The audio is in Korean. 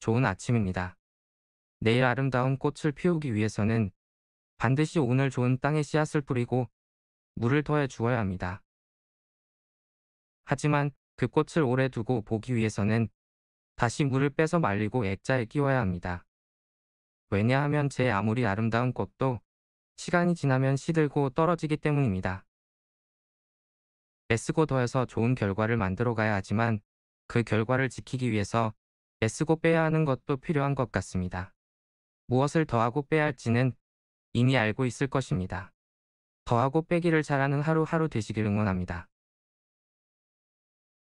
좋은 아침입니다. 내일 아름다운 꽃을 피우기 위해서는 반드시 오늘 좋은 땅에 씨앗을 뿌리고 물을 더해 주어야 합니다. 하지만 그 꽃을 오래 두고 보기 위해서는 다시 물을 빼서 말리고 액자에 끼워야 합니다. 왜냐하면 제 아무리 아름다운 꽃도 시간이 지나면 시들고 떨어지기 때문입니다. 애쓰고 더해서 좋은 결과를 만들어 가야 하지만 그 결과를 지키기 위해서 애쓰고 빼야 하는 것도 필요한 것 같습니다. 무엇을 더하고 빼야 할지는 이미 알고 있을 것입니다. 더하고 빼기를 잘하는 하루하루 되시길 응원합니다.